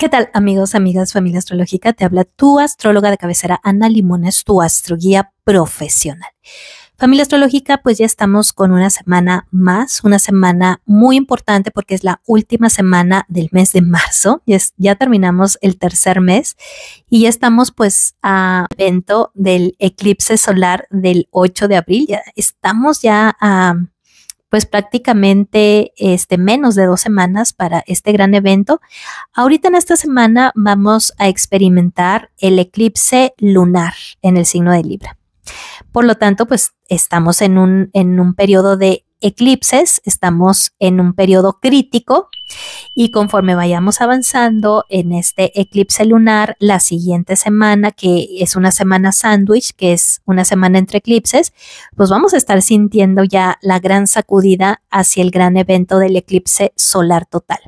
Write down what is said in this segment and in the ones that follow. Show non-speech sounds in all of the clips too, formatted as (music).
¿Qué tal amigos, amigas, familia astrológica? Te habla tu astróloga de cabecera Ana Limones, tu astroguía profesional. Familia astrológica, pues ya estamos con una semana más, una semana muy importante porque es la última semana del mes de marzo, ya, terminamos el tercer mes y ya estamos pues a evento del eclipse solar del 8 de abril, ya estamos ya a pues prácticamente este, menos de dos semanas para este gran evento. Ahorita en esta semana vamos a experimentar el eclipse lunar en el signo de Libra. Por lo tanto, pues estamos en un, en un periodo de eclipses, estamos en un periodo crítico y conforme vayamos avanzando en este eclipse lunar, la siguiente semana, que es una semana sándwich, que es una semana entre eclipses, pues vamos a estar sintiendo ya la gran sacudida hacia el gran evento del eclipse solar total.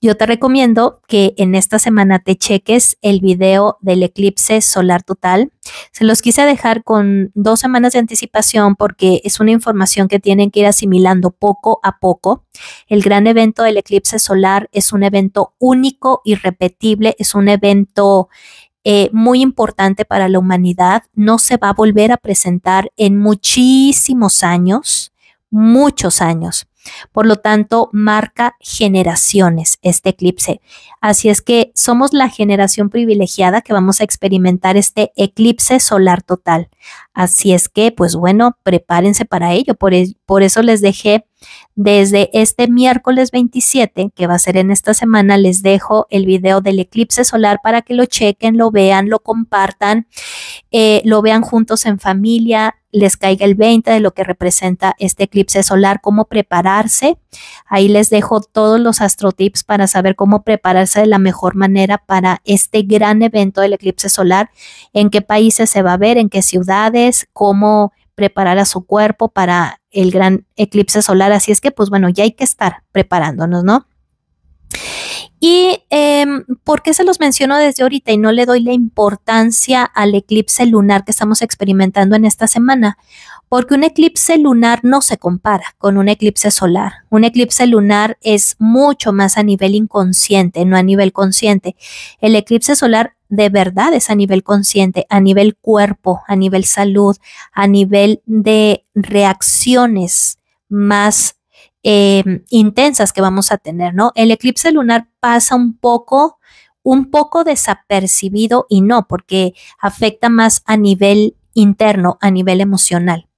Yo te recomiendo que en esta semana te cheques el video del eclipse solar total. Se los quise dejar con dos semanas de anticipación porque es una información que tienen que ir asimilando poco a poco. El gran evento del eclipse solar es un evento único, irrepetible, es un evento eh, muy importante para la humanidad. No se va a volver a presentar en muchísimos años, muchos años. Por lo tanto, marca generaciones este eclipse. Así es que somos la generación privilegiada que vamos a experimentar este eclipse solar total. Así es que, pues bueno, prepárense para ello. Por, eso les dejé desde este miércoles 27, que va a ser en esta semana, les dejo el video del eclipse solar para que lo chequen, lo vean, lo compartan, eh, lo vean juntos en familia, les caiga el 20 de lo que representa este eclipse solar, cómo prepararse Ahí les dejo todos los astrotips para saber cómo prepararse de la mejor manera para este gran evento del eclipse solar, en qué países se va a ver, en qué ciudades, cómo preparar a su cuerpo para el gran eclipse solar. Así es que, pues bueno, ya hay que estar preparándonos, ¿no? ¿Y porque em, por qué se los menciono desde ahorita y no le doy la importancia al eclipse lunar que estamos experimentando en esta semana? porque un eclipse lunar no se compara con un eclipse solar. Un eclipse lunar es mucho más a nivel inconsciente, no a nivel consciente. El eclipse solar de verdad es a nivel consciente, a nivel cuerpo, a nivel salud, a nivel de reacciones más eh, intensas que vamos a tener, ¿no? El eclipse lunar pasa un poco un poco desapercibido y no, porque afecta más a nivel interno, a nivel emocional.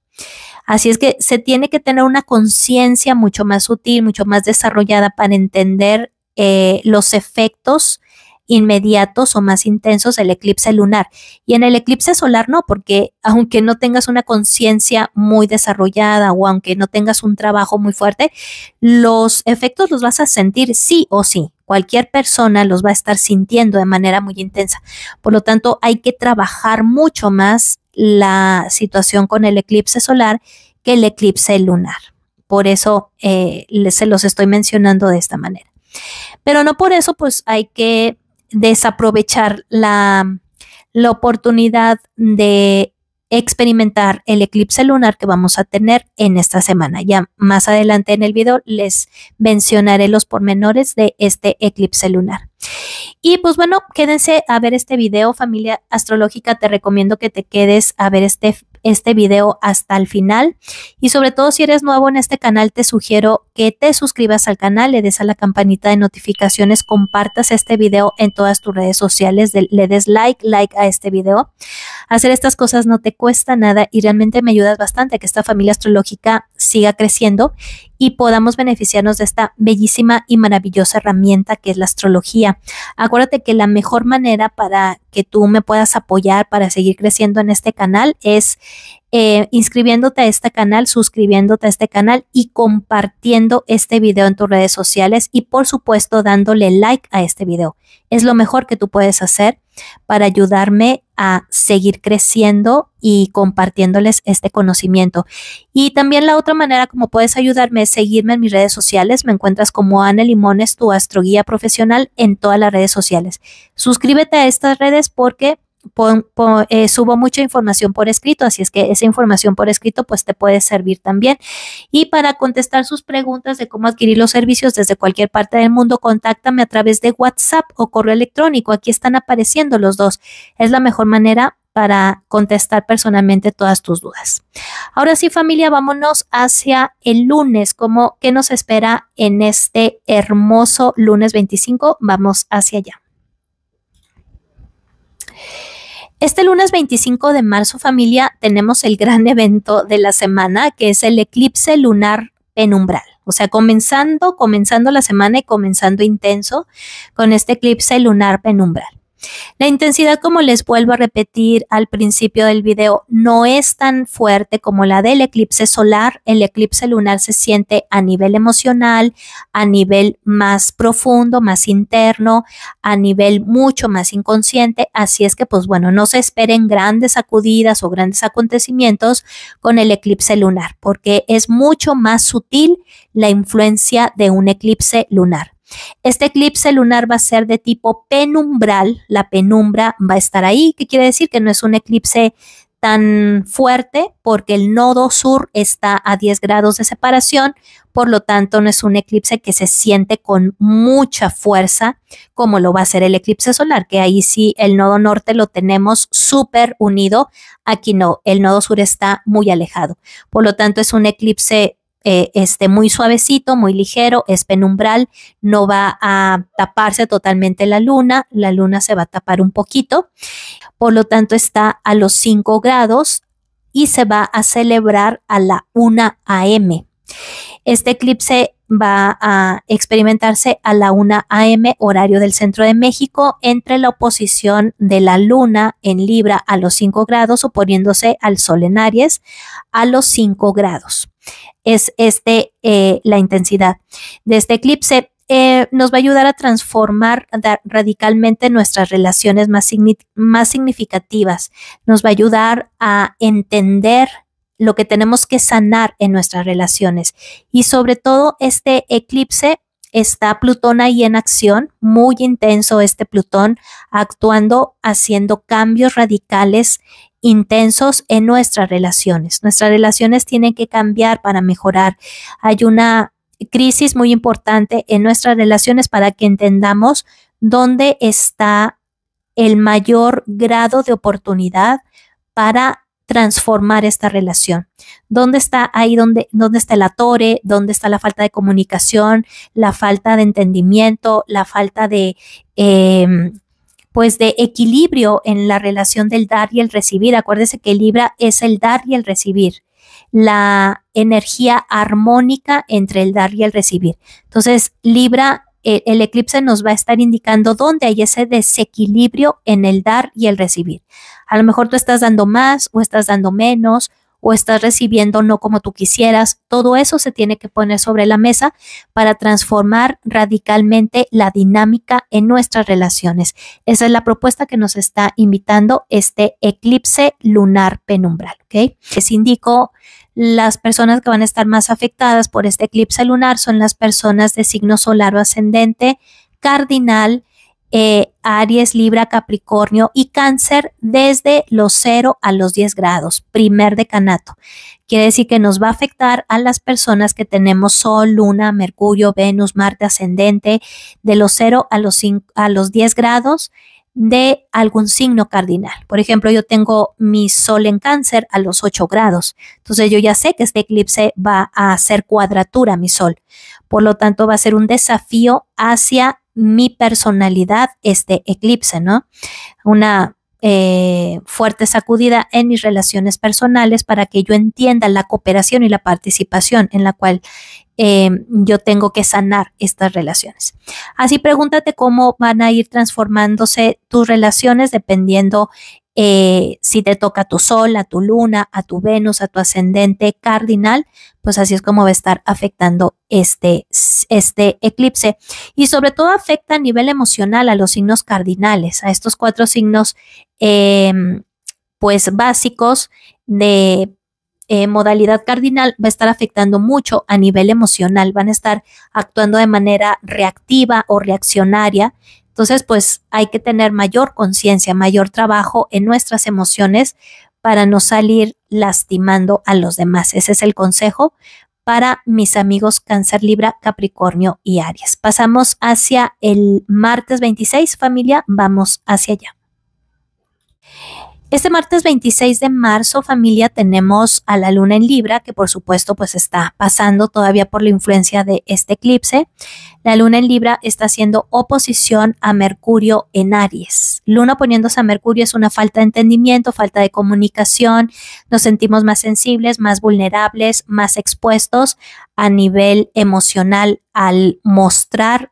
Así es que se tiene que tener una conciencia mucho más sutil, mucho más desarrollada para entender eh, los efectos inmediatos o más intensos del eclipse lunar. Y en el eclipse solar no, porque aunque no tengas una conciencia muy desarrollada o aunque no tengas un trabajo muy fuerte, los efectos los vas a sentir sí o sí. Cualquier persona los va a estar sintiendo de manera muy intensa. Por lo tanto, hay que trabajar mucho más la situación con el eclipse solar que el eclipse lunar. Por eso eh, se los estoy mencionando de esta manera. Pero no por eso, pues hay que desaprovechar la, la oportunidad de experimentar el eclipse lunar que vamos a tener en esta semana. Ya más adelante en el video les mencionaré los pormenores de este eclipse lunar. Y pues bueno, quédense a ver este video, familia astrológica, te recomiendo que te quedes a ver este este video hasta el final. Y sobre todo si eres nuevo en este canal, te sugiero que te suscribas al canal, le des a la campanita de notificaciones, compartas este video en todas tus redes sociales, le des like, like a este video. Hacer estas cosas no te cuesta nada y realmente me ayudas bastante a que esta familia astrológica siga creciendo y podamos beneficiarnos de esta bellísima y maravillosa herramienta que es la astrología. Acuérdate que la mejor manera para que tú me puedas apoyar para seguir creciendo en este canal es eh, inscribiéndote a este canal, suscribiéndote a este canal y compartiendo este video en tus redes sociales y por supuesto dándole like a este video. Es lo mejor que tú puedes hacer para ayudarme a seguir creciendo y compartiéndoles este conocimiento. Y también la otra manera como puedes ayudarme es seguirme en mis redes sociales. Me encuentras como Ana Limones, tu astroguía profesional en todas las redes sociales. Suscríbete a estas redes porque eh, subo mucha información por escrito, así es que esa información por escrito pues te puede servir también. Y para contestar sus preguntas de cómo adquirir los servicios desde cualquier parte del mundo, contáctame a través de WhatsApp o correo electrónico. Aquí están apareciendo los dos. Es la mejor manera para contestar personalmente todas tus dudas. Ahora sí, familia, vámonos hacia el lunes, como qué nos espera en este hermoso lunes 25. Vamos hacia allá. Este lunes 25 de marzo, familia, tenemos el gran (laughs) evento de la semana, que es el eclipse lunar penumbral. O sea, comenzando, comenzando la semana y comenzando intenso con este eclipse lunar penumbral. La intensidad, como les vuelvo a repetir al principio del video, no es tan fuerte como la del eclipse solar. El eclipse lunar se siente a nivel emocional, a nivel más profundo, más interno, a nivel mucho más inconsciente. Así es que, pues bueno, no se esperen grandes sacudidas o grandes acontecimientos con el eclipse lunar, porque es mucho más sutil la influencia de un eclipse lunar. Este eclipse lunar va a ser de tipo penumbral, la penumbra va a estar ahí, que quiere decir que no es un eclipse tan fuerte porque el nodo sur está a 10 grados de separación, por lo tanto no es un eclipse que se siente con mucha fuerza como lo va a ser el eclipse solar, que ahí sí el nodo norte lo tenemos súper unido, aquí no, el nodo sur está muy alejado, por lo tanto es un eclipse eh, este, muy suavecito, muy ligero, es penumbral, no va a taparse totalmente la luna, la luna se va a tapar un poquito, por lo tanto está a los 5 grados y se va a celebrar a la 1 a.m. Este eclipse va a experimentarse a la 1 a.m. horario del centro de México entre la oposición de la luna en Libra a los 5 grados oponiéndose al sol en Aries a los 5 grados es este, eh, la intensidad de este eclipse. Eh, nos va a ayudar a transformar radicalmente nuestras relaciones más, más significativas, nos va a ayudar a entender lo que tenemos que sanar en nuestras relaciones y sobre todo este eclipse está Plutón ahí en acción, muy intenso este Plutón, actuando, haciendo cambios radicales intensos en nuestras relaciones. Nuestras relaciones tienen que cambiar para mejorar. Hay una crisis muy importante en nuestras relaciones para que entendamos dónde está el mayor grado de oportunidad para transformar esta relación. ¿Dónde está ahí donde dónde está la torre dónde está la falta de comunicación, la falta de entendimiento, la falta de em, pues de equilibrio en la relación del dar y el recibir. Acuérdese que Libra es el dar y el recibir, la energía armónica entre el dar y el recibir. Entonces, Libra, el, el eclipse nos va a estar indicando dónde hay ese desequilibrio en el dar y el recibir. A lo mejor tú estás dando más o estás dando menos o estás recibiendo no como tú quisieras. Todo eso se tiene que poner sobre la mesa para transformar radicalmente la dinámica en nuestras relaciones. Esa es la propuesta que nos está invitando este eclipse lunar penumbral. Les indico las personas que van a estar más afectadas por este eclipse lunar son las personas de signo solar o ascendente, cardinal, eh, Aries, Libra, Capricornio y Cáncer desde los 0 a los 10 grados, primer decanato. Quiere decir que nos va a afectar a las personas que tenemos Sol, Luna, Mercurio, Venus, Marte ascendente de los 0 a los, 10 grados de algún signo cardinal. Por ejemplo, yo tengo mi sol en cáncer a los 8 grados. Entonces yo ya sé que este eclipse va a hacer cuadratura a mi sol. Por lo tanto, va a ser un desafío hacia mi personalidad este eclipse, ¿no? Una eh, fuerte sacudida en mis relaciones personales para que yo entienda la cooperación y la participación en la cual eh, yo tengo que sanar estas relaciones. Así pregúntate cómo van a ir transformándose tus relaciones dependiendo eh, si te toca tu sol, a tu luna, a tu Venus, a tu ascendente cardinal, pues así es como va a estar afectando este, este eclipse. Y sobre todo afecta a nivel emocional a los signos cardinales, a estos cuatro signos em, pues básicos de eh, modalidad cardinal va a estar afectando mucho a nivel emocional, van a estar actuando de manera reactiva o reaccionaria entonces, pues hay que tener mayor conciencia, mayor trabajo en nuestras emociones para no salir lastimando a los demás. Ese es el consejo para mis amigos Cáncer Libra, Capricornio y Aries. Pasamos hacia el martes 26, familia, vamos hacia allá. Este martes 26 de marzo, familia, tenemos a la luna en Libra, que por supuesto pues está pasando todavía por la influencia de este eclipse. La luna en Libra está haciendo oposición a Mercurio en Aries. Luna poniéndose a Mercurio es una falta de entendimiento, falta de comunicación, nos sentimos más sensibles, más vulnerables, más expuestos a nivel emocional al mostrar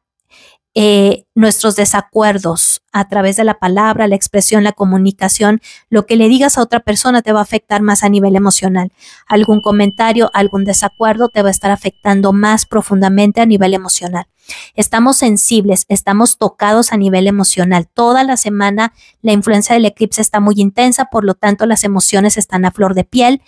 eh, nuestros desacuerdos a través de la palabra, la expresión, la comunicación. Lo que le digas a otra persona te va a afectar más a nivel emocional. Algún comentario, algún desacuerdo te va a estar afectando más profundamente a nivel emocional. Estamos sensibles, estamos tocados a nivel emocional. Toda la semana la influencia del eclipse está muy intensa, por lo tanto las emociones están a flor de piel.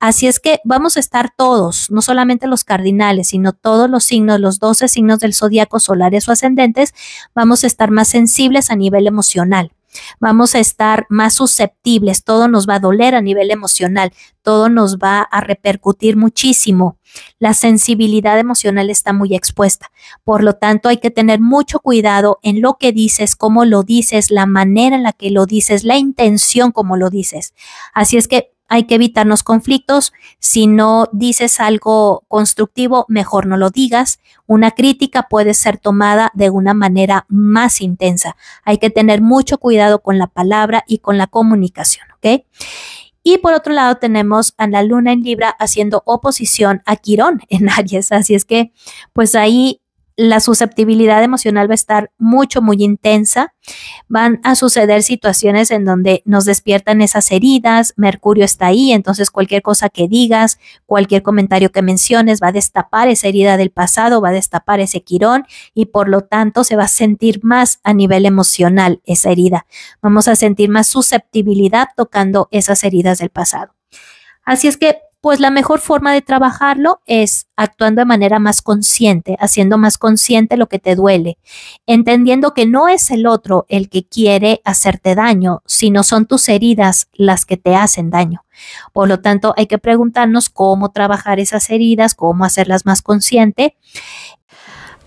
Así es que vamos a estar todos, no solamente los cardinales, sino todos los signos, los 12 signos del zodiaco solares o ascendentes, vamos a estar más sensibles a nivel emocional vamos a estar más susceptibles, todo nos va a doler a nivel emocional, todo nos va a repercutir muchísimo. La sensibilidad emocional está muy expuesta. Por lo tanto, hay que tener mucho cuidado en lo que dices, cómo lo dices, la manera en la que lo dices, la intención como lo dices. Así es que hay que evitarnos conflictos. Si no dices algo constructivo, mejor no lo digas. Una crítica puede ser tomada de una manera más intensa. Hay que tener mucho cuidado con la palabra y con la comunicación, ¿ok? Y por otro lado tenemos a la luna en Libra haciendo oposición a Quirón en Aries. Así es que pues ahí la susceptibilidad emocional va a estar mucho, muy intensa. Van a suceder situaciones en donde nos despiertan esas heridas, Mercurio está ahí, entonces cualquier cosa que digas, cualquier comentario que menciones va a destapar esa herida del pasado, va a destapar ese quirón y por lo tanto se va a sentir más a nivel emocional esa herida. Vamos a sentir más susceptibilidad tocando esas heridas del pasado. Así es que pues la mejor forma de trabajarlo es actuando de manera más consciente, haciendo más consciente lo que te duele, entendiendo que no es el otro el que quiere hacerte daño, sino son tus heridas las que te hacen daño. Por lo tanto, hay que preguntarnos cómo trabajar esas heridas, cómo hacerlas más consciente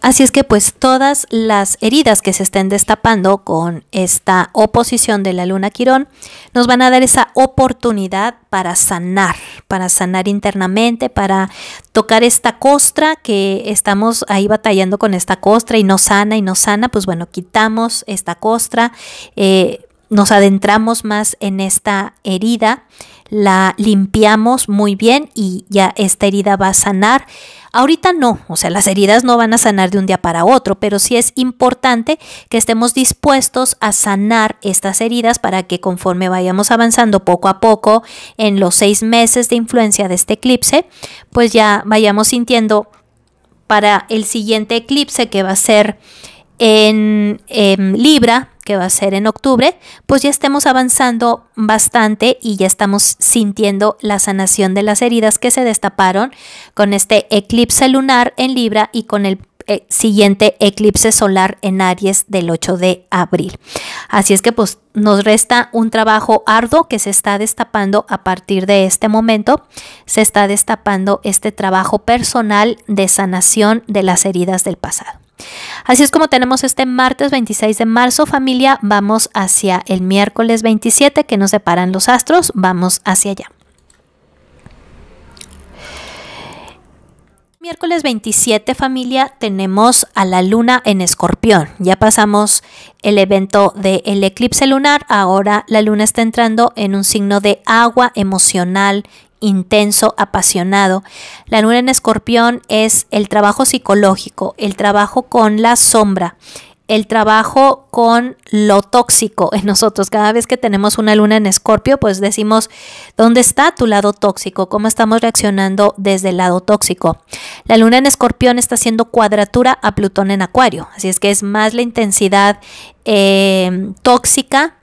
Así es que pues todas las heridas que se estén destapando con esta oposición de la luna Quirón nos van a dar esa oportunidad para sanar, para sanar internamente, para tocar esta costra que estamos ahí batallando con esta costra y no sana y no sana, pues bueno, quitamos esta costra, eh, nos adentramos más en esta herida la limpiamos muy bien y ya esta herida va a sanar. Ahorita no, o sea, las heridas no van a sanar de un día para otro, pero sí es importante que estemos dispuestos a sanar estas heridas para que conforme vayamos avanzando poco a poco en los seis meses de influencia de este eclipse, pues ya vayamos sintiendo para el siguiente eclipse que va a ser en, en Libra, que va a ser en octubre, pues ya estemos avanzando bastante y ya estamos sintiendo la sanación de las heridas que se destaparon con este eclipse lunar en Libra y con el eh, siguiente eclipse solar en Aries del 8 de abril. Así es que pues nos resta un trabajo arduo que se está destapando a partir de este momento. Se está destapando este trabajo personal de sanación de las heridas del pasado. Así es como tenemos este martes 26 de marzo, familia. Vamos hacia el miércoles 27 que nos separan los astros. Vamos hacia allá. Miércoles 27 familia tenemos a la luna en escorpión. Ya pasamos el evento del eclipse lunar. Ahora la luna está entrando en un signo de agua emocional intenso, apasionado. La luna en escorpión es el trabajo psicológico, el trabajo con la sombra, el trabajo con lo tóxico en nosotros. Cada vez que tenemos una luna en escorpio, pues decimos, ¿dónde está tu lado tóxico? ¿Cómo estamos reaccionando desde el lado tóxico? La luna en escorpión está haciendo cuadratura a Plutón en acuario, así es que es más la intensidad eh, tóxica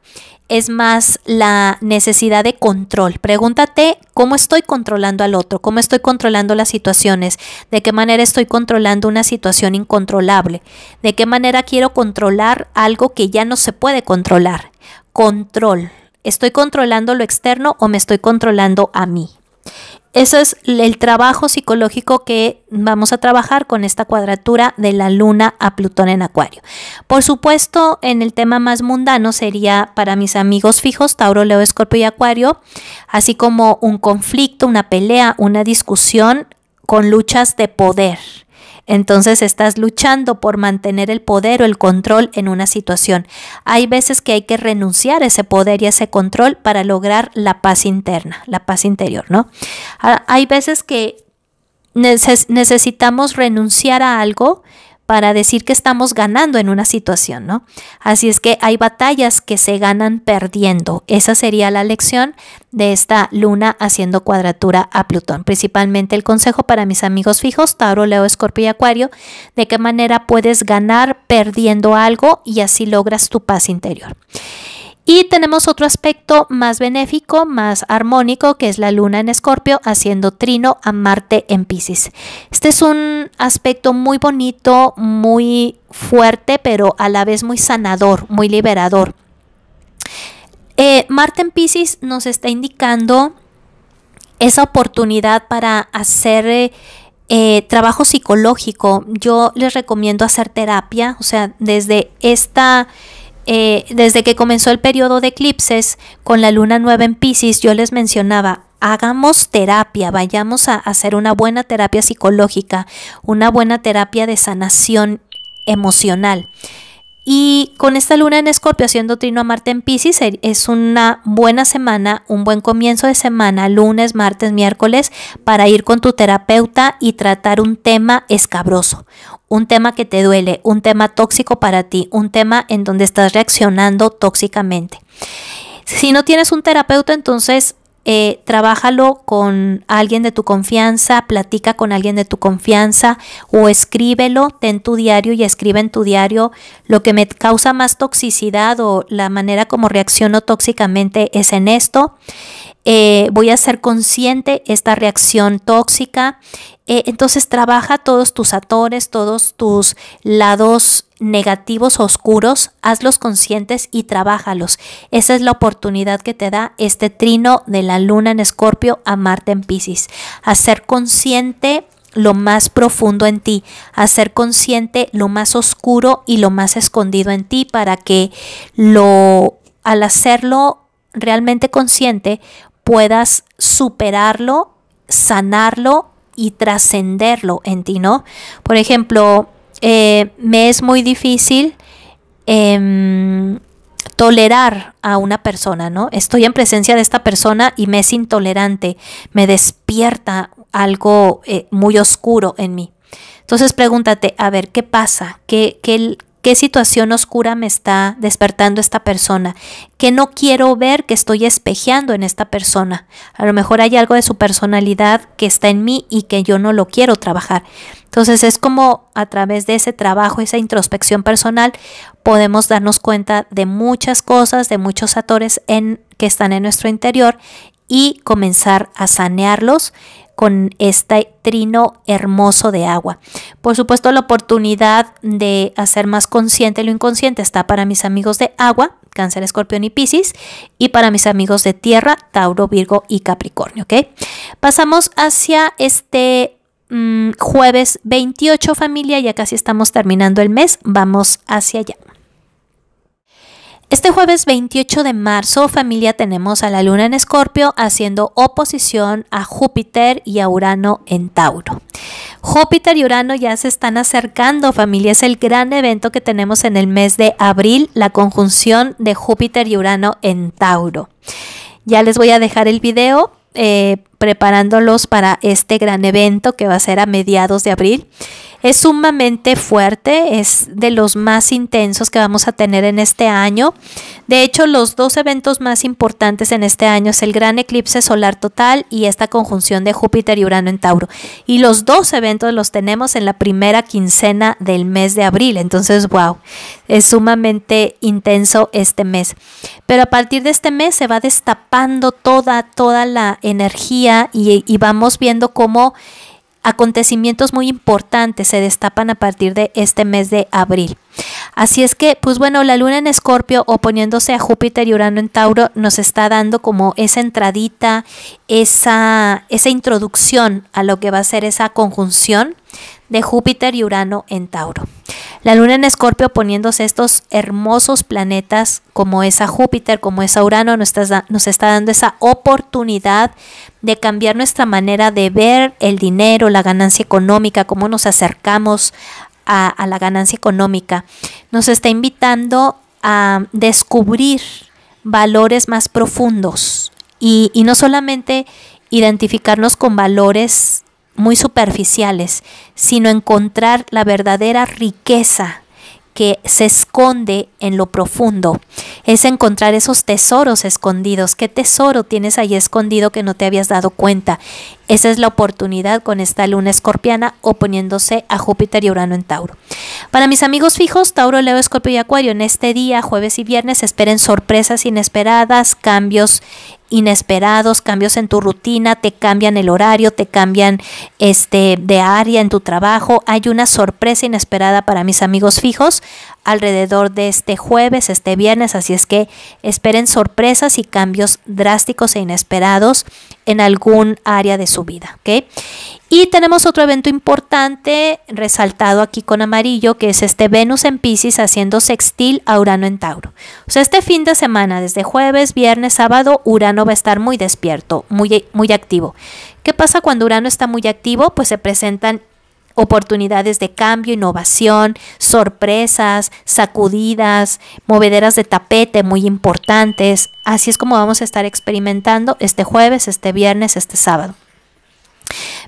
es más la necesidad de control. Pregúntate cómo estoy controlando al otro, cómo estoy controlando las situaciones, de qué manera estoy controlando una situación incontrolable, de qué manera quiero controlar algo que ya no se puede controlar. Control. ¿Estoy controlando lo externo o me estoy controlando a mí? Eso es el trabajo psicológico que vamos a trabajar con esta cuadratura de la luna a Plutón en Acuario. Por supuesto, en el tema más mundano sería para mis amigos fijos, Tauro, Leo, Escorpio y Acuario, así como un conflicto, una pelea, una discusión con luchas de poder entonces estás luchando por mantener el poder o el control en una situación. Hay veces que hay que renunciar a ese poder y a ese control para lograr la paz interna, la paz interior, ¿no? Ah, hay veces que necesitamos renunciar a algo para decir que estamos ganando en una situación, ¿no? Así es que hay batallas que se ganan perdiendo. Esa sería la lección de esta luna haciendo cuadratura a Plutón. Principalmente el consejo para mis amigos fijos, Tauro, Leo, Escorpio y Acuario, de qué manera puedes ganar perdiendo algo y así logras tu paz interior. Y tenemos otro aspecto más benéfico, más armónico, que es la luna en Escorpio haciendo trino a Marte en Pisces. Este es un aspecto muy bonito, muy fuerte, pero a la vez muy sanador, muy liberador. Eh, Marte en Pisces nos está indicando esa oportunidad para hacer... Eh, eh, trabajo psicológico, yo les recomiendo hacer terapia, o sea, desde esta eh, desde que comenzó el periodo de eclipses con la luna nueva en Pisces, yo les mencionaba, hagamos terapia, vayamos a hacer una buena terapia psicológica, una buena terapia de sanación emocional. Y con esta luna en Escorpio haciendo trino a Marte en Pisces er, es una buena semana, un buen comienzo de semana, lunes, martes, miércoles, para ir con tu terapeuta y tratar un tema escabroso, un tema que te duele, un tema tóxico para ti, un tema en donde estás reaccionando tóxicamente. Si no tienes un terapeuta, entonces eh, trabájalo con alguien de tu confianza, platica con alguien de tu confianza o escríbelo, ten tu diario y escribe en tu diario lo que me causa más toxicidad o la manera como reacciono tóxicamente es en esto. Eh, voy a ser consciente esta reacción tóxica. Eh, entonces trabaja todos tus atores, todos tus lados negativos oscuros, hazlos conscientes y trabájalos. Esa es la oportunidad que te da este trino de la luna en escorpio a Marte en Pisces. Hacer consciente lo más profundo en ti, hacer consciente lo más oscuro y lo más escondido en ti para que lo al hacerlo realmente consciente puedas superarlo, sanarlo y trascenderlo en ti, ¿no? Por ejemplo, eh, me es muy difícil em, tolerar a una persona, ¿no? Estoy en presencia de esta persona y me es intolerante, me despierta algo eh, muy oscuro en mí. Entonces pregúntate, a ver, ¿qué pasa? ¿Qué, qué, qué situación oscura me está despertando esta persona, que no quiero ver que estoy espejeando en esta persona. A lo mejor hay algo de su personalidad que está en mí y que yo no lo quiero trabajar. Entonces es como a través de ese trabajo, esa introspección personal, podemos darnos cuenta de muchas cosas, de muchos actores en, que están en nuestro interior y comenzar a sanearlos con este trino hermoso de agua. Por supuesto, la oportunidad de hacer más consciente lo inconsciente está para mis amigos de agua, Cáncer, Escorpión y Piscis, y para mis amigos de tierra, Tauro, Virgo y Capricornio, Pasamos hacia este mm, jueves 28, familia, ya casi estamos terminando el mes, vamos hacia allá. Este jueves 28 de marzo, familia, tenemos a la luna en Escorpio haciendo oposición a Júpiter y a Urano en Tauro. Júpiter y Urano ya se están acercando, familia. Es el gran evento que tenemos en el mes de abril, la conjunción de Júpiter y Urano en Tauro. Ya les voy a dejar el video eh, preparándolos para este gran evento que va a ser a mediados de abril. Es sumamente fuerte, es de los más intensos que vamos a tener en este año. De hecho, los dos eventos más importantes en este año es el gran eclipse solar total y esta conjunción de Júpiter y Urano en Tauro. Y los dos eventos los tenemos en la primera quincena del mes de abril. Entonces, wow, es sumamente intenso este mes. Pero a partir de este mes se va destapando toda, toda la energía y, y vamos viendo cómo acontecimientos muy importantes se destapan a partir de este mes de abril. Así es que, pues bueno, la luna en Escorpio oponiéndose a Júpiter y Urano en Tauro nos está dando como esa entradita, esa, esa introducción a lo que va a ser esa conjunción de Júpiter y Urano en Tauro. La luna en Escorpio poniéndose estos hermosos planetas como esa Júpiter, como esa Urano, nos está, dando esa oportunidad de cambiar nuestra manera de ver el dinero, la ganancia económica, cómo nos acercamos a, la ganancia económica. Nos está invitando a descubrir valores más profundos y, y no solamente identificarnos con valores muy superficiales, sino encontrar la verdadera riqueza que se esconde en lo profundo. Es encontrar esos tesoros escondidos. ¿Qué tesoro tienes ahí escondido que no te habías dado cuenta? Esa es la oportunidad con esta luna escorpiana oponiéndose a Júpiter y Urano en Tauro. Para mis amigos fijos, Tauro, Leo, Escorpio y Acuario, en este día, jueves y viernes, esperen sorpresas inesperadas, cambios inesperados, cambios en tu rutina, te cambian el horario, te cambian este de área en tu trabajo, hay una sorpresa inesperada para mis amigos fijos, alrededor de este jueves, este viernes, así es que esperen sorpresas y cambios drásticos e inesperados en algún área de su vida. Y tenemos otro evento importante resaltado aquí con amarillo, que es este Venus en Pisces haciendo sextil a Urano en Tauro. O sea, este fin de semana, desde jueves, viernes, sábado, Urano va a estar muy despierto, muy, muy activo. ¿Qué pasa cuando Urano está muy activo? Pues se presentan oportunidades de cambio, innovación, sorpresas, sacudidas, movederas de tapete muy importantes. Así es como vamos a estar experimentando este jueves, este viernes, este sábado.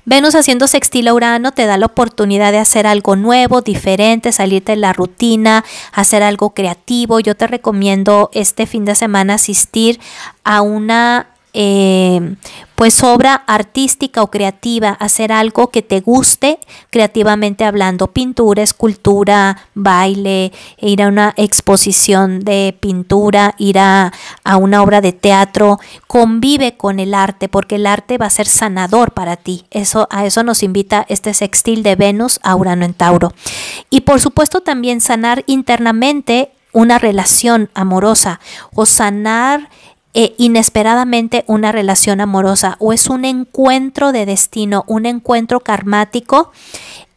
Venus haciendo sextil a Urano te da la oportunidad de hacer algo nuevo, diferente, salirte de la rutina, hacer algo creativo. Yo te recomiendo este fin de semana asistir a una eh, pues obra artística o creativa, hacer algo que te guste creativamente hablando, pintura, escultura, baile, ir a una exposición de pintura, ir a, una obra de teatro, convive con el arte porque el arte va a ser sanador para ti. Eso, a eso nos invita este sextil de Venus a en Tauro. Y por supuesto también sanar internamente una relación amorosa o sanar eh, inesperadamente una relación amorosa o es un encuentro de destino, un encuentro karmático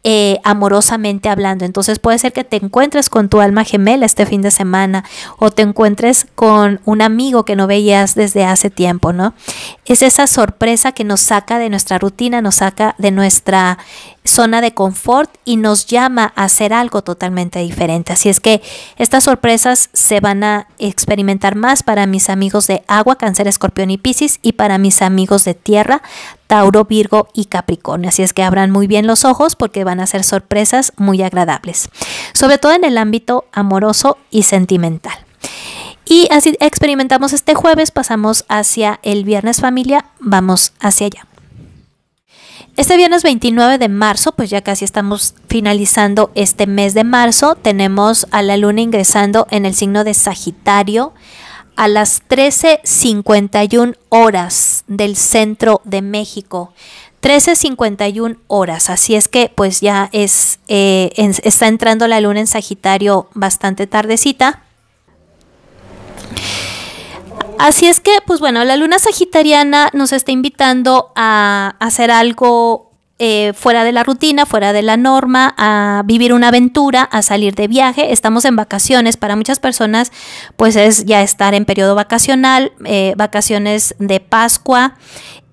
eh, amorosamente hablando. Entonces puede ser que te encuentres con tu alma gemela este fin de semana o te encuentres con un amigo que no veías desde hace tiempo, ¿no? Es esa sorpresa que nos saca de nuestra rutina, nos saca de nuestra zona de confort y nos llama a hacer algo totalmente diferente. Así es que estas sorpresas se van a experimentar más para mis amigos de agua, cáncer, escorpión y piscis y para mis amigos de tierra, Tauro, Virgo y Capricornio. Así es que abran muy bien los ojos porque van a ser sorpresas muy agradables, sobre todo en el ámbito amoroso y sentimental. Y así experimentamos este jueves, pasamos hacia el viernes familia, vamos hacia allá. Este viernes 29 de marzo, pues ya casi estamos finalizando este mes de marzo, tenemos a la luna ingresando en el signo de Sagitario, a las 13.51 horas del centro de México. 13.51 horas, así es que pues ya es, eh, está entrando la luna en Sagitario bastante tardecita. Así es que, pues bueno, la luna sagitariana nos está invitando a hacer algo eh, fuera de la rutina, fuera de la norma, a vivir una aventura, a salir de viaje. Estamos en vacaciones. Para muchas personas, pues es ya estar en periodo vacacional, eh, vacaciones de Pascua,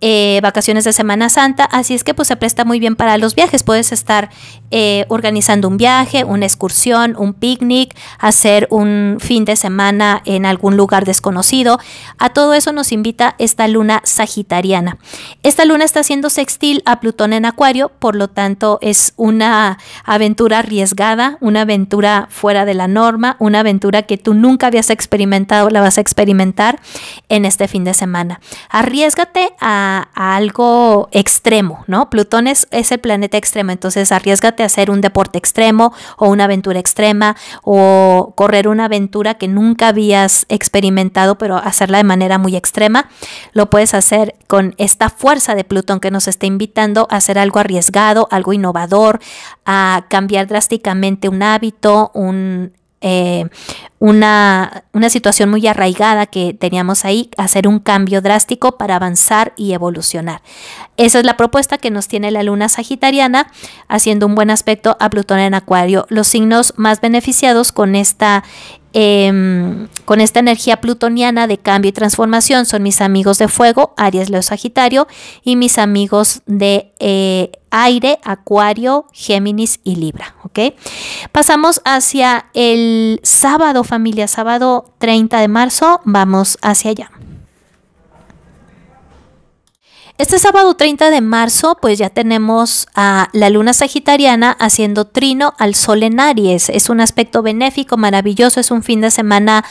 eh, vacaciones de Semana Santa, así es que pues se presta muy bien para los viajes. Puedes estar eh, organizando un viaje, una excursión, un picnic, hacer un fin de semana en algún lugar desconocido. A todo eso nos invita esta luna sagitariana. Esta luna está haciendo sextil a Plutón en Acuario, por lo tanto es una aventura arriesgada, una aventura fuera de la norma, una aventura que tú nunca habías experimentado, la vas a experimentar en este fin de semana. Arriesgate a algo extremo, ¿no? Plutón es, es, el planeta extremo, entonces arriesgate a hacer un deporte extremo o una aventura extrema o correr una aventura que nunca habías experimentado, pero hacerla de manera muy extrema. Lo puedes hacer con esta fuerza de Plutón que nos está invitando a hacer algo arriesgado, algo innovador, a cambiar drásticamente un hábito, un eh, una, una situación muy arraigada que teníamos ahí, hacer un cambio drástico para avanzar y evolucionar. Esa es la propuesta que nos tiene la luna sagitariana, haciendo un buen aspecto a Plutón en Acuario. Los signos más beneficiados con esta Em, con esta energía plutoniana de cambio y transformación son mis amigos de fuego, Aries, Leo, Sagitario, y mis amigos de eh, aire, Acuario, Géminis y Libra. Pasamos hacia el sábado, familia, sábado 30 de marzo, vamos hacia allá. Este sábado 30 de marzo, pues ya tenemos a la luna sagitariana haciendo trino al sol en Aries. Es un aspecto benéfico, maravilloso, es un fin de semana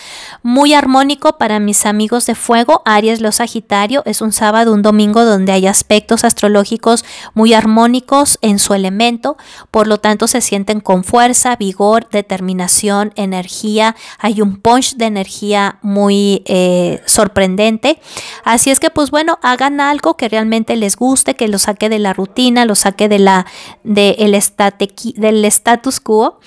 muy armónico para mis amigos de fuego. Aries, lo Sagitario, es un sábado, un domingo donde hay aspectos astrológicos muy armónicos en su elemento. Por lo tanto, se sienten con fuerza, vigor, determinación, energía. Hay un punch de energía muy eh, sorprendente. Así es que, pues bueno, hagan algo que realmente les guste, que lo saque de la rutina, lo saque de la, de el estate, del status quo.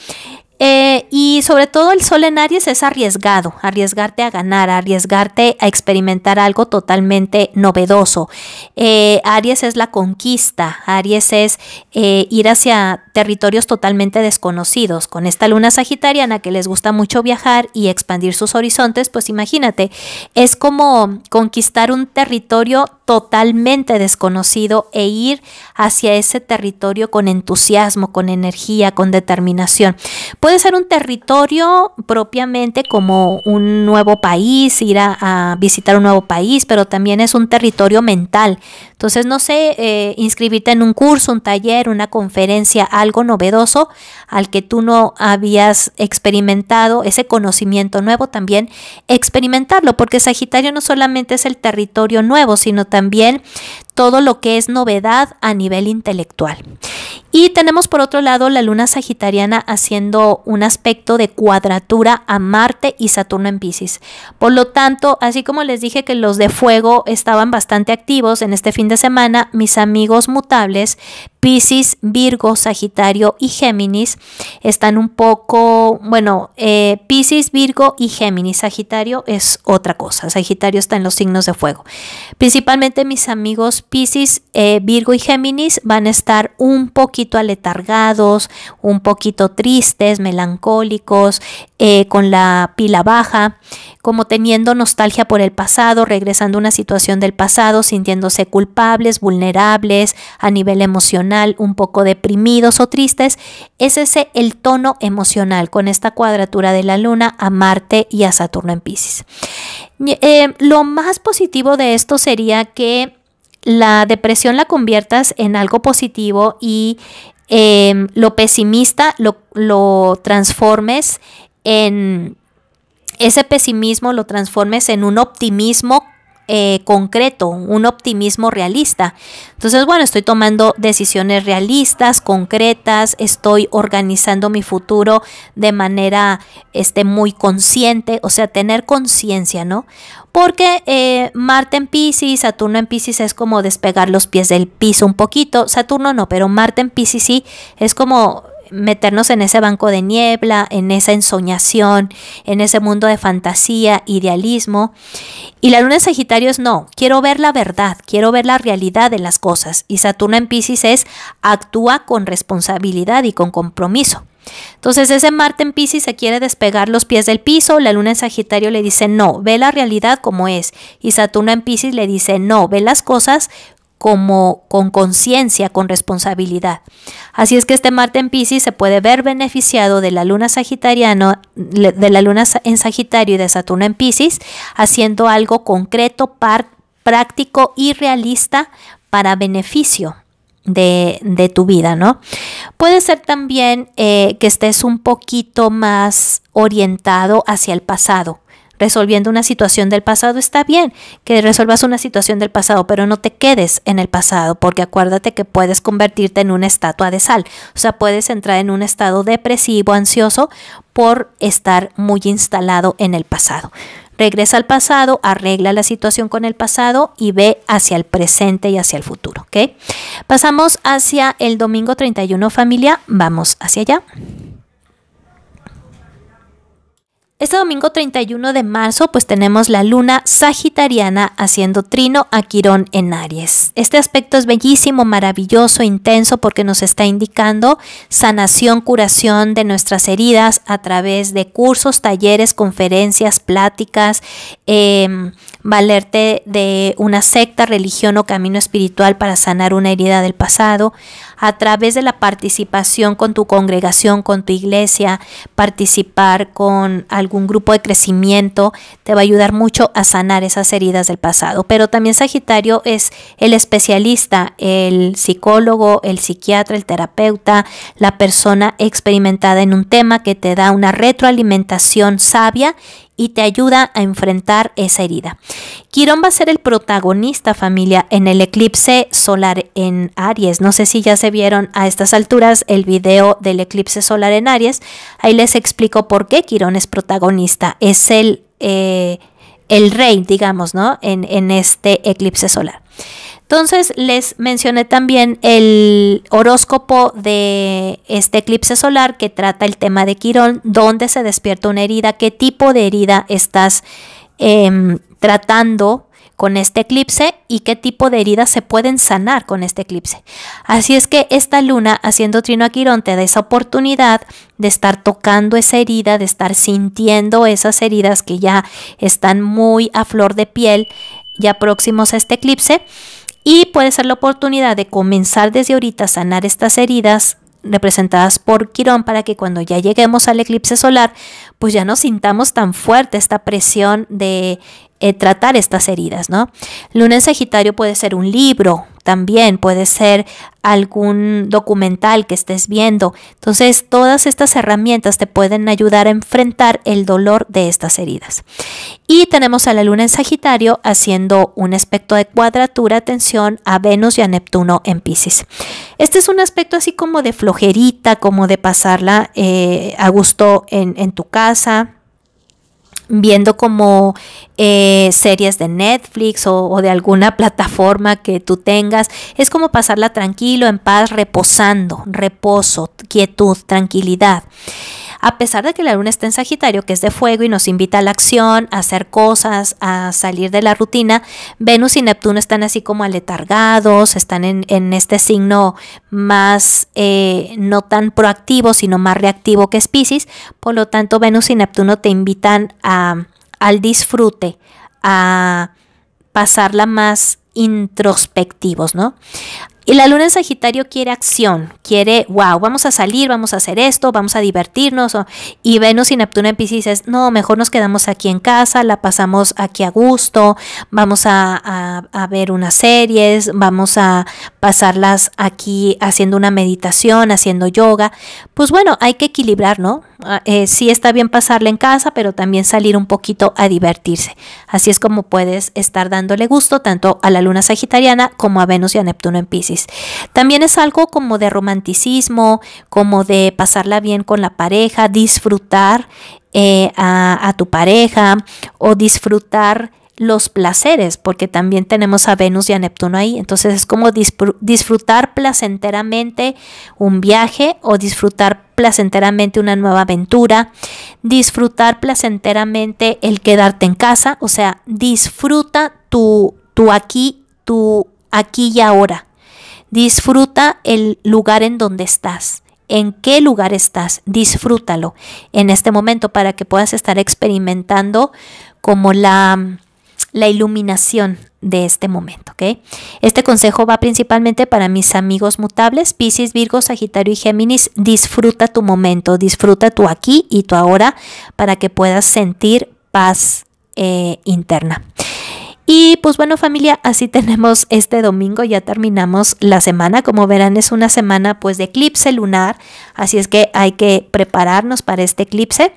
Eh, y sobre todo el sol en Aries es arriesgado, arriesgarte a ganar, arriesgarte a experimentar algo totalmente novedoso. Eh, Aries es la conquista, Aries es eh, ir hacia territorios totalmente desconocidos. Con esta luna sagitariana que les gusta mucho viajar y expandir sus horizontes, pues imagínate, es como conquistar un territorio totalmente desconocido e ir hacia ese territorio con entusiasmo, con energía, con determinación. Puede ser un territorio propiamente como un nuevo país, ir a, visitar un nuevo país, pero también es un territorio mental. Entonces, no sé, eh, inscribirte en un curso, un taller, una conferencia, algo novedoso al que tú no habías experimentado, ese conocimiento nuevo también, experimentarlo, porque Sagitario no solamente es el territorio nuevo, sino también también todo lo que es novedad a nivel intelectual. Y tenemos por otro lado la luna sagitariana haciendo un aspecto de cuadratura a Marte y Saturno en Pisces. Por lo tanto, así como les dije que los de fuego estaban bastante activos en este fin de semana, mis amigos mutables Pisces, Virgo, Sagitario y Géminis están un poco, bueno, eh, Pisces, Virgo y Géminis. Sagitario es otra cosa. Sagitario está en los signos de fuego. Principalmente mis amigos Pisces, eh, Virgo y Géminis van a estar un poquito aletargados, un poquito tristes, melancólicos, eh, con la pila baja, como teniendo nostalgia por el pasado, regresando a una situación del pasado, sintiéndose culpables, vulnerables a nivel emocional un poco deprimidos o tristes, es ese el tono emocional con esta cuadratura de la luna a Marte y a Saturno en Pisces. Eh, lo más positivo de esto sería que la depresión la conviertas en algo positivo y eh, lo pesimista lo, lo transformes en ese pesimismo, lo transformes en un optimismo eh, concreto, un optimismo realista. Entonces, bueno, estoy tomando decisiones realistas, concretas, estoy organizando mi futuro de manera este, muy consciente, o sea, tener conciencia, ¿no? Porque eh, Marte en Pisces, Saturno en Pisces es como despegar los pies del piso un poquito, Saturno no, pero Marte en Pisces sí es como meternos en ese banco de niebla, en esa ensoñación, en ese mundo de fantasía, idealismo. Y la luna en Sagitario es no, quiero ver la verdad, quiero ver la realidad de las cosas. Y Saturno en Pisces es actúa con responsabilidad y con compromiso. Entonces ese Marte en Pisces se quiere despegar los pies del piso, la luna en Sagitario le dice no, ve la realidad como es y Saturno en Pisces le dice no, ve las cosas como con conciencia, con responsabilidad. Así es que este Marte en Pisces se puede ver beneficiado de la luna de la luna en Sagitario y de Saturno en Pisces, haciendo algo concreto, práctico y realista para beneficio de, tu vida, ¿no? Puede ser también eh, que estés un poquito más orientado hacia el pasado, resolviendo una situación del pasado, está bien que resuelvas una situación del pasado, pero no te quedes en el pasado, porque acuérdate que puedes convertirte en una estatua de sal, o sea, puedes entrar en un estado depresivo, ansioso, por estar muy instalado en el pasado. Regresa al pasado, arregla la situación con el pasado y ve hacia el presente y hacia el futuro. Pasamos hacia el domingo 31 familia, vamos hacia allá. Este domingo 31 de marzo pues tenemos la luna sagitariana haciendo trino a Quirón en Aries. Este aspecto es bellísimo, maravilloso, intenso porque nos está indicando sanación, curación de nuestras heridas a través de cursos, talleres, conferencias, pláticas, eh, valerte de una secta, religión o camino espiritual para sanar una herida del pasado, a través de la participación con tu congregación, con tu iglesia, participar con algún grupo de crecimiento, te va a ayudar mucho a sanar esas heridas del pasado. Pero también Sagitario es el especialista, el psicólogo, el psiquiatra, el terapeuta, la persona experimentada en un tema que te da una retroalimentación sabia y te ayuda a enfrentar esa herida. Quirón va a ser el protagonista familia en el eclipse solar en Aries. No sé si ya se vieron a estas alturas el video del eclipse solar en Aries. Ahí les explico por qué Quirón es protagonista. Es el, eh, el rey, digamos, ¿no? En, en este eclipse solar. Entonces les mencioné también el horóscopo de este eclipse solar que trata el tema de Quirón, dónde se despierta una herida, qué tipo de herida estás em, tratando con este eclipse y qué tipo de heridas se pueden sanar con este eclipse. Así es que esta luna haciendo trino a Quirón te da esa oportunidad de estar tocando esa herida, de estar sintiendo esas heridas que ya están muy a flor de piel, ya próximos a este eclipse y puede ser la oportunidad de comenzar desde ahorita a sanar estas heridas representadas por Quirón para que cuando ya lleguemos al eclipse solar, pues ya no sintamos tan fuerte esta presión de eh, tratar estas heridas, ¿no? Luna en Sagitario puede ser un libro, también puede ser algún documental que estés viendo. Entonces, todas estas herramientas te pueden ayudar a enfrentar el dolor de estas heridas. Y tenemos a la luna en Sagitario haciendo un aspecto de cuadratura, atención a Venus y a Neptuno en Pisces. Este es un aspecto así como de flojerita, como de pasarla eh, a gusto en, en tu casa, viendo como eh, series de Netflix o, de alguna (laughs) plataforma que tú tengas. Es como pasarla tranquilo, en paz, reposando, reposo, quietud, tranquilidad a pesar de que la luna está en Sagitario, que es de fuego y nos invita a la acción, a hacer cosas, a salir de la rutina, Venus y Neptuno están así como aletargados, están en, este signo más, eh, no tan proactivo, sino más reactivo que es Por lo tanto, Venus y Neptuno te invitan a, al disfrute, a pasarla más introspectivos, ¿no? Y la luna en Sagitario quiere acción, quiere, wow, vamos a salir, vamos a hacer esto, vamos a divertirnos. y Venus y Neptuno en Pisces no, mejor nos quedamos aquí en casa, la pasamos aquí a gusto, vamos a, a ver unas series, vamos a pasarlas aquí haciendo una meditación, haciendo yoga. Pues bueno, hay que equilibrar, ¿no? Ah, eh, sí está bien pasarla en casa, pero también salir un poquito a divertirse. Así es como puedes estar dándole gusto tanto a la luna sagitariana como a Venus y a Neptuno en Pisces. También es algo como de romanticismo, como de pasarla bien con la pareja, disfrutar eh, a, tu pareja o disfrutar los placeres, porque también tenemos a Venus y a Neptuno ahí. Entonces es como disfrutar placenteramente un viaje o disfrutar placenteramente una nueva aventura, disfrutar placenteramente el quedarte en casa, o sea, disfruta tu, tu aquí, tu aquí y ahora. Disfruta el lugar en donde estás en qué lugar estás, disfrútalo en este momento para que puedas estar experimentando como la la iluminación de este momento, ¿ok? Este consejo va principalmente para mis amigos mutables, Piscis, Virgo, Sagitario y Géminis. Disfruta tu momento, disfruta tu aquí y tu ahora para que puedas sentir paz eh, interna. Y pues bueno familia, así (laughs) tenemos este domingo, ya terminamos la semana, como verán es una semana pues de eclipse lunar, así es que hay que prepararnos para este eclipse.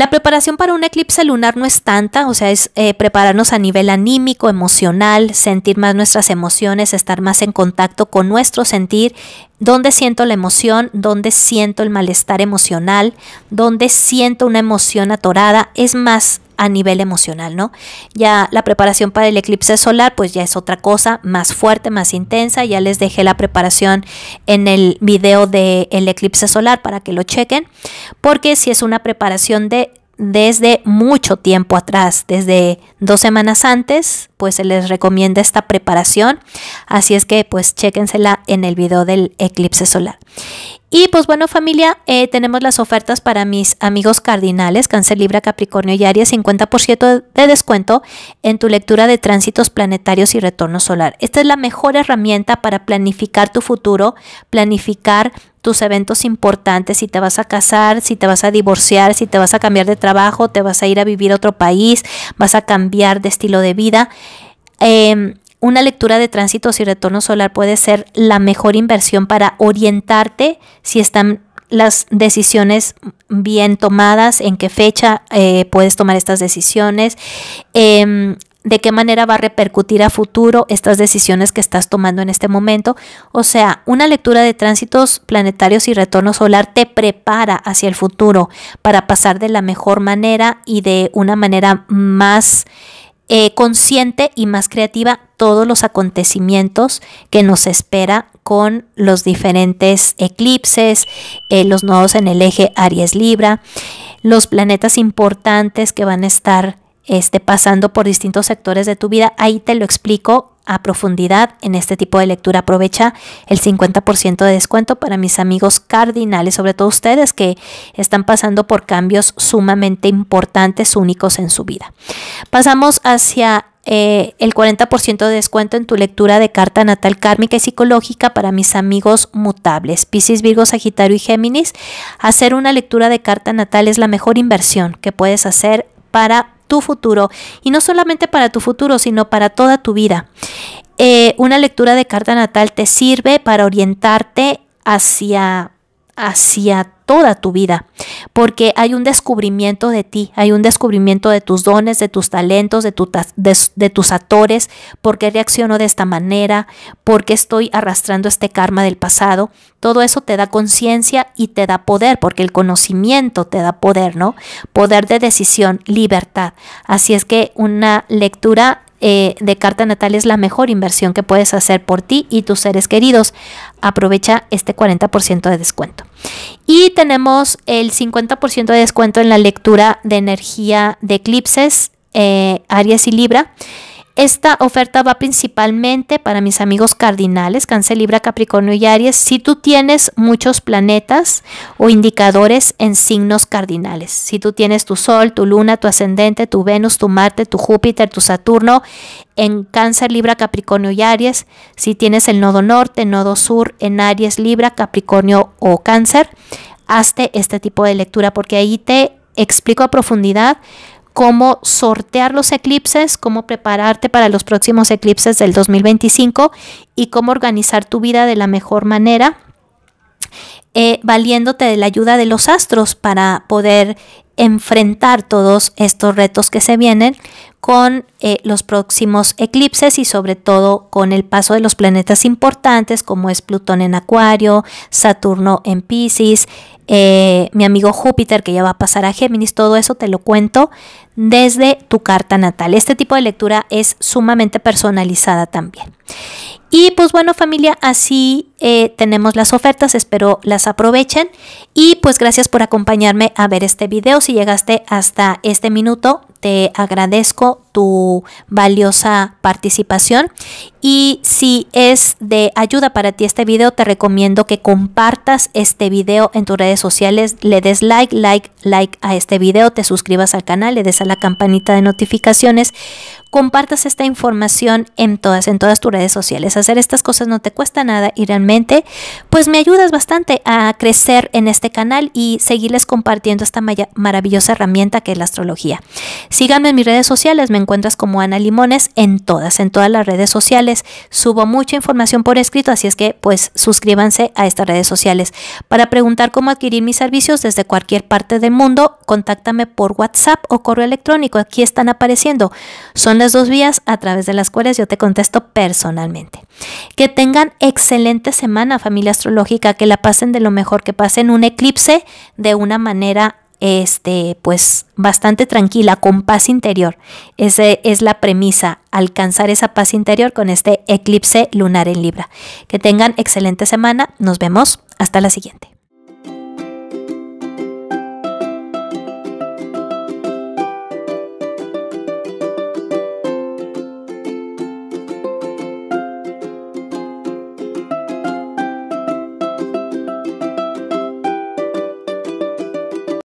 La preparación para un eclipse lunar no es tanta, o sea, es eh, prepararnos a nivel anímico, emocional, sentir más nuestras emociones, estar más en contacto con nuestro sentir, dónde siento la emoción, dónde siento el malestar emocional, dónde siento una emoción atorada, es más a nivel emocional, ¿no? Ya la preparación para el eclipse solar, pues ya es otra cosa más fuerte, más intensa. Ya les dejé la preparación en el video del el eclipse solar para que lo chequen, porque si es una preparación de desde mucho tiempo atrás, desde dos semanas antes, pues se les recomienda esta preparación. Así es que pues chéquensela en el video del eclipse solar. Y pues bueno familia, eh, tenemos las ofertas para mis amigos cardinales, cáncer Libra, Capricornio y Aries, 50% de descuento en tu lectura de tránsitos planetarios y retorno solar. Esta es la mejor herramienta para planificar tu futuro, planificar tus eventos importantes, si te vas a casar, si te vas a divorciar, si te vas a cambiar de trabajo, te vas a ir a vivir a otro país, vas a cambiar de estilo de vida. Em, una lectura de tránsitos y retorno solar puede ser la mejor inversión para orientarte si están las decisiones bien tomadas, en qué fecha eh, puedes tomar estas decisiones, em, de qué manera va a repercutir a futuro estas decisiones que estás tomando en este momento. O sea, una lectura de tránsitos planetarios y retorno solar te prepara hacia el futuro para pasar de la mejor manera y de una manera más... Eh, consciente y más creativa todos los acontecimientos que nos espera con los diferentes eclipses, eh, los nodos en el eje Aries Libra, los planetas importantes que van a estar este, pasando por distintos sectores de tu vida. Ahí te lo explico a profundidad en este tipo de lectura. Aprovecha el 50% de descuento para mis amigos cardinales, sobre todo ustedes que están pasando por cambios sumamente importantes, únicos en su vida. Pasamos hacia eh, el 40% de descuento en tu lectura de carta natal kármica y psicológica para mis amigos mutables, Piscis, Virgo, Sagitario y Géminis. Hacer una lectura de carta natal es la mejor inversión que puedes hacer para tu futuro y no solamente para tu futuro, sino para toda tu vida. Eh, una lectura de carta natal te sirve para orientarte hacia hacia toda tu vida, porque hay un descubrimiento de ti, hay un descubrimiento de tus dones, de tus talentos, de, de, tus actores. por qué reacciono de esta manera, por qué estoy arrastrando este karma del pasado. Todo eso te da conciencia y te da poder, porque el conocimiento te da poder, ¿no? Poder de decisión, libertad. Así es que una lectura eh, de carta natal es la mejor inversión que puedes hacer por ti y tus seres queridos. Aprovecha este 40% de descuento. Y tenemos el 50% de descuento en la lectura de energía de eclipses, eh, Aries y Libra. Esta oferta va principalmente para mis amigos cardinales, Cáncer, Libra, Capricornio y Aries, si tú tienes muchos planetas o indicadores en signos cardinales. Si tú tienes tu Sol, tu Luna, tu Ascendente, tu Venus, tu Marte, tu Júpiter, tu Saturno en Cáncer, Libra, Capricornio y Aries, si tienes el nodo norte, nodo sur en Aries, Libra, Capricornio o Cáncer, hazte este tipo de lectura porque ahí te explico a profundidad cómo sortear los eclipses, cómo prepararte para los próximos eclipses del 2025 y cómo organizar tu vida de la mejor manera, eh, valiéndote de la ayuda de los astros para poder enfrentar todos estos retos que se vienen, con eh, los próximos eclipses y sobre todo con el paso de los planetas importantes como es Plutón en Acuario, Saturno en Pisces, eh, mi amigo Júpiter que ya va a pasar a Géminis, todo eso te lo cuento desde tu carta natal. Este tipo de lectura es sumamente personalizada también. Y pues bueno familia, así eh, tenemos las ofertas, espero las aprovechen y pues gracias por acompañarme a ver este video. Si llegaste hasta este minuto, te agradezco tu valiosa participación. Y si es de ayuda para ti este video, te recomiendo que compartas este video en tus redes sociales, le des like, like, like a este video, te suscribas al canal, le des a la campanita de notificaciones, compartas esta información en todas, en todas tus redes sociales. Hacer estas cosas no te cuesta nada y realmente pues me ayudas bastante a crecer en este canal y seguirles compartiendo esta maravillosa herramienta que es la astrología. Síganme en mis redes sociales, me encuentras como Ana Limones en todas, en todas las redes sociales. Subo mucha información por escrito, así es que pues suscríbanse a estas redes sociales. Para preguntar cómo adquirir mis servicios desde cualquier parte del mundo, contáctame por WhatsApp o correo electrónico. Aquí están apareciendo. Son las dos vías a través de las cuales yo te contesto personalmente. Que tengan excelente semana, familia astrológica, que la pasen de lo mejor, que pasen un eclipse de una manera este, pues bastante tranquila, con paz interior. Esa es la premisa, alcanzar esa paz interior con este eclipse lunar en Libra. Que tengan excelente semana, nos vemos, hasta la siguiente.